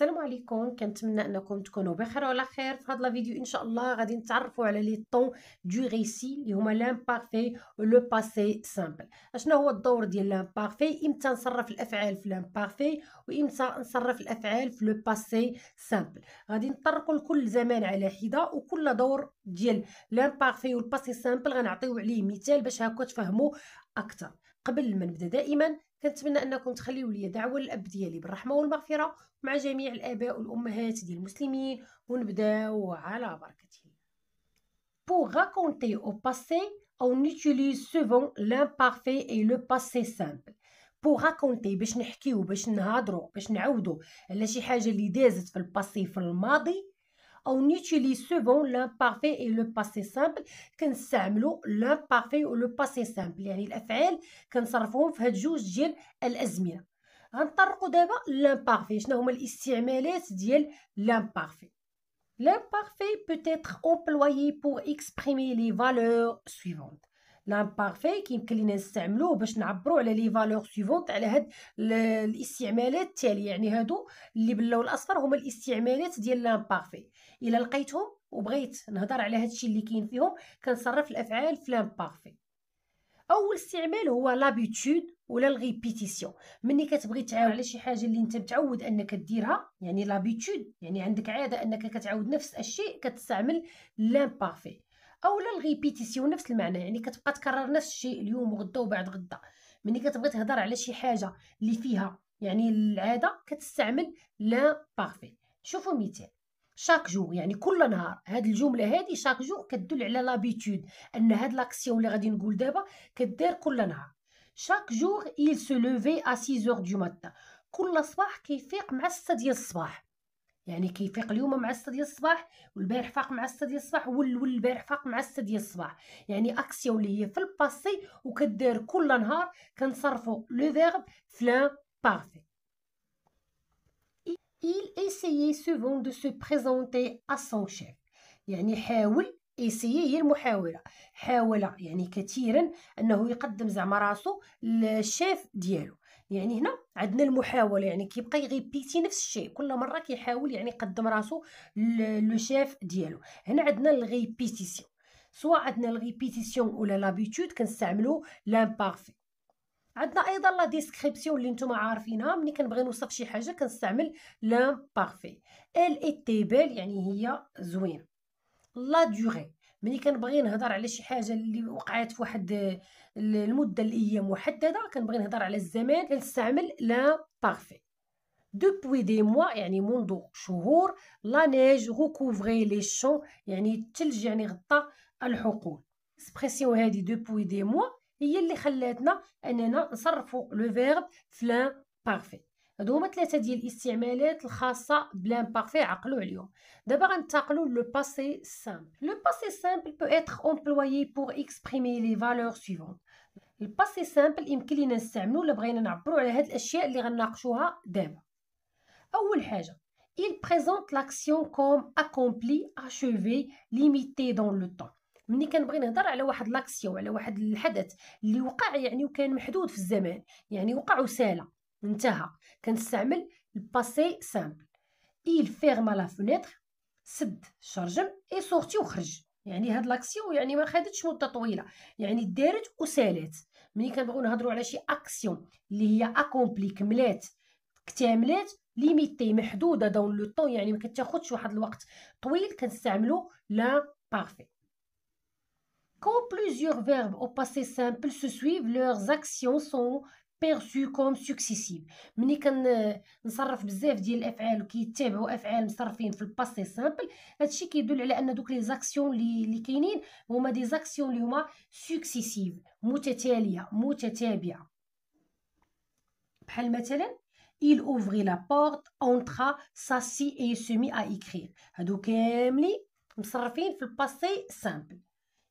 السلام عليكم كنتمنى انكم تكونوا بخير وعلى خير في هذا الفيديو ان شاء الله غادي نتعرفوا على لي طون دو ريسي اللي هما لامبارفي لو باسي سامبل اشنو هو الدور ديال لامبارفي امتى نصرف الافعال في لامبارفي وامتى نصرف الافعال في لو باسي سامبل غادي نطرقوا لكل زمان على حده وكل دور ديال لامبارفي والباسي سامبل غنعطيو عليه مثال باش هكا تفهموا اكثر قبل ما نبدا دائما كنتمنى انكم تخليوا لي دعوه للاب ديالي بالرحمه والمغفره مع جميع الاباء والامهات ديال المسلمين ونبداو على بركه الله pour raconter au passé on utilise souvent l'imparfait et le passé simple pour raconter باش نحكيو باش نهضروا باش نعاودوا على شي حاجه اللي دازت في الباسي في الماضي on utilise souvent l'imparfait et le passé simple كنستعملوا l'imparfait ou le passé simple يعني الافعال كنصرفوهم في هاد جوج ديال الازمنه غنطرقوا دابا l'imparfait شنو هما الاستعمالات ديال l'imparfait L'imparfait peut être employé pour exprimer les valeurs suivantes. لامبارفي كيمكن لينا نستعملوه باش نعبروا على لي فالور سيفونت على هاد الاستعمالات التاليه يعني هادو اللي باللون الاصفر هما الاستعمالات ديال لامبارفي الا لقيتهم وبغيت نهضر على هادشي اللي كاين فيهم كنصرف الافعال في لامبارفي اول استعمال هو لابيتود ولا الريبيتيسيون ملي كتبغي تعاود على شي حاجه اللي انت متعود انك ديرها يعني لابيتود يعني عندك عاده انك كتعاود نفس الشيء كتستعمل لامبارفي اولا الغيبيتيسيون نفس المعنى يعني كتبقى تكرر نفس الشيء اليوم وغدا وبعد غدا ملي كتبغي تهضر على شي حاجه اللي فيها يعني العاده كتستعمل لا بارفي شوفوا مثال شاك جو يعني كل نهار هاد الجمله هادي شاك جو كتدل على لابيتود ان هاد لاكسيون اللي غادي نقول دابا كدير كل نهار شاك جور يل سو levait ا 6 heures du كل صباح كيفيق مع 6 ديال الصباح يعني كيفيق اليوم مع 6 ديال الصباح والبارح فاق مع 6 ديال الصباح وال البارح فاق مع 6 ديال الصباح يعني اكسيون اللي هي في الباسي وكدير كل نهار كنصرفوا لو فيرب فلان بارفي il essayait souvent de se présenter à son chef يعني حاول ايسيي هي المحاوله حاول يعني كثيرا انه يقدم زعما راسو للشيف ديالو يعني هنا عندنا المحاوله يعني كيبقى يغيبيتي نفس الشيء كل مره كيحاول يعني يقدم راسو لو شيف ديالو هنا عندنا الغيبيتيسيون سواء عندنا الغيبيتيسيون ولا لابيتود كنستعملو لامبارفي عندنا ايضا لا ديسكريبسيون اللي نتوما عارفينها ملي كنبغي نوصف شي حاجه كنستعمل لامبارفي ال اي تي بيل يعني هي زوين لا دوري ملي كنبغي نهضر على شي حاجه اللي وقعت في واحد المده اللي هي محدده كنبغي نهضر على الزمان كنستعمل لا بارفي دوبوي دي موا يعني منذ شهور لا نيج غوكوفري لي شون يعني الثلج يعني غطى الحقول سبريسيون هذه دوبوي دي موا هي اللي خلاتنا اننا نصرفوا لو فيرب فلان بارفي هادو هما ثلاثه ديال الاستعمالات الخاصه بلان بارفي عقلوا عليهم دابا غنتقلوا لو باسي سامبل لو باسي سامبل بو اتر امبلوي بور اكسبريمي لي فالور سويفون الباسي سامبل يمكن لينا نستعملو الا بغينا نعبرو على هاد الاشياء اللي غناقشوها دابا اول حاجه il présente l'action comme accompli achevé limité dans le temps ملي كنبغي نهضر على واحد لاكسيون على واحد الحدث اللي وقع يعني وكان محدود في الزمان يعني وقع وسالا انتهى كنستعمل الباسي سامبل il ferma la fenêtre سد شرجم اي سورتي وخرج يعني هاد لاكسيون يعني ما خدتش مده طويله يعني دارت وسالات ملي كنبغيو نهضروا على شي اكسيون اللي هي اكومبلي كملات اكتملات ليميتي محدوده دون لو طون يعني ما كتاخذش واحد الوقت طويل كنستعملو لا بارفي Quand plusieurs verbes au passé simple se suivent, leurs actions sont بيرسو كوم سكسيسيف ملي كنصرف بزاف ديال الافعال وكيتبعوا افعال مصرفين في الباسي سامبل هادشي كيدل على ان دوك لي زاكسيون لي لي كاينين هما دي زاكسيون لي هما سكسيسيف متتاليه متتابعه بحال مثلا il ouvrit la porte entra s'assit et se mit à écrire هادو كاملين مصرفين في الباسي سامبل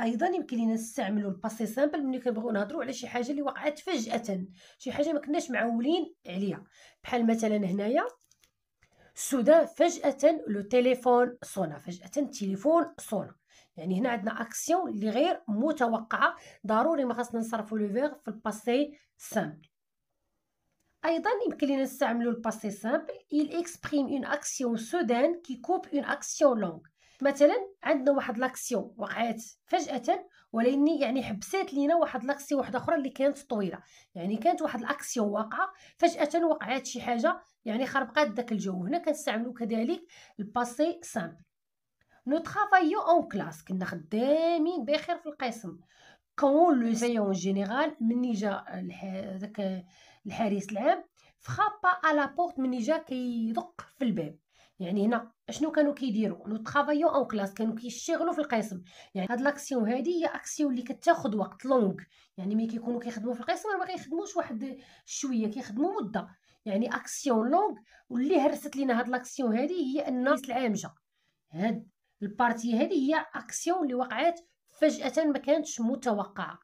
ايضا يمكن لينا نستعملوا الباسي سامبل ملي كنبغيو نهضروا على شي حاجه اللي وقعت فجاه شي حاجه ما كناش معولين عليها بحال مثلا هنايا سودان فجاه لو تيليفون صونا فجاه التليفون صونا يعني هنا عندنا اكسيون اللي غير متوقعه ضروري ما خاصنا نصرفوا لو فيغ في الباسي سامبل ايضا يمكن لينا نستعملوا الباسي سامبل il اكسبريم اون اكسيون سودان كي كوب اون اكسيون لونغ مثلا عندنا واحد لاكسيون وقعات فجاه ولكن يعني حبسات لينا واحد لاكسيون واحده اخرى اللي كانت طويله يعني كانت واحد الاكسيون واقعه فجاه وقعات شي حاجه يعني خربقات داك الجو هنا كنستعملو كذلك الباسي سامبل نو ترافايو اون كلاس كنا خدامين بخير في القسم كون لو سيون جينيرال مني جا داك الحارس العام فخابا على بورت مني جا كيدق في الباب يعني هنا شنو كانوا كيديروا نو طرافايو اون كلاس كانوا كيشتغلوا في القسم يعني هاد لاكسيون هادي هي اكسيون اللي كتاخد وقت لونغ يعني ملي كيكونوا كيخدموا في القسم ما كيخدموش واحد شويه كيخدموا مده يعني اكسيون لونغ واللي هرست لينا هاد لاكسيون هادي هي ان العامجه هاد البارتي هادي هي اكسيون اللي وقعات فجاه ما كانتش متوقعه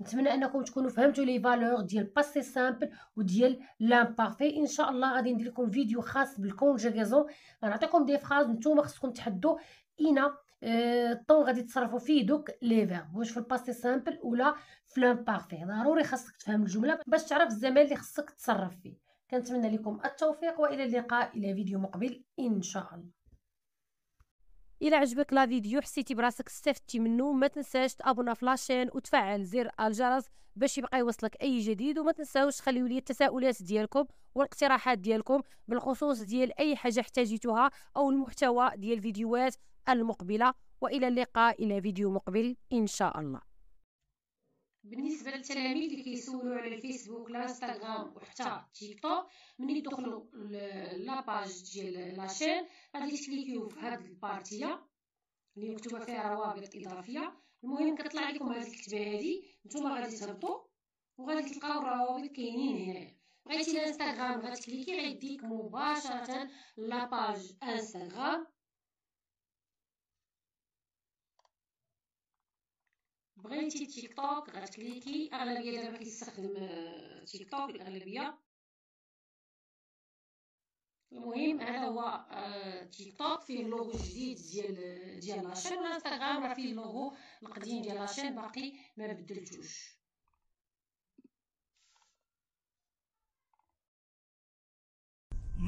نتمنى انكم تكونوا فهمتوا لي فالور ديال باسي سامبل وديال لامبارفي ان شاء الله غادي ندير لكم فيديو خاص بالكونجيغيزون غنعطيكم دي فراز نتوما خصكم تحدوا اينا آه، الطون غادي تصرفوا فيه دوك لي فيرب واش في الباسي سامبل ولا في لامبارفي ضروري خاصك تفهم الجمله باش تعرف الزمان اللي خصك تصرف فيه كنتمنى لكم التوفيق والى اللقاء الى فيديو مقبل ان شاء الله الى عجبك لا فيديو حسيتي براسك استفدتي منه ما تنساش تابونا في لاشين وتفعل زر الجرس باش يبقى يوصلك اي جديد وما تنساوش تخليو لي التساؤلات ديالكم والاقتراحات ديالكم بالخصوص ديال اي حاجه احتاجيتوها او المحتوى ديال الفيديوهات المقبله والى اللقاء الى فيديو مقبل ان شاء الله بالنسبه للتلاميذ اللي كيسولوا على الفيسبوك الانستغرام وحتى تيك توك ملي تدخلوا لاباج ديال لاشين غادي تكليكيو في هاد البارتيا اللي مكتوبه فيها روابط اضافيه المهم كتطلع لكم هاد الكتبه هادي نتوما غادي تهبطوا وغادي تلقاو الروابط كاينين هنايا بغيتي الانستغرام غتكليكي غيديك مباشره لاباج انستغرام بغيتي تيك توك غتكليكي اغلبيه دابا كيستخدم آه، تيك توك الاغلبيه المهم هذا هو آه، تيك توك فيه لوغو جديد ديال ديال لاشين وانستغرام راه فيه لوغو القديم ديال لاشين باقي ما بدلتوش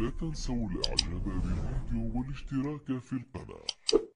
لا تنسوا الاعجاب بالفيديو والاشتراك في القناه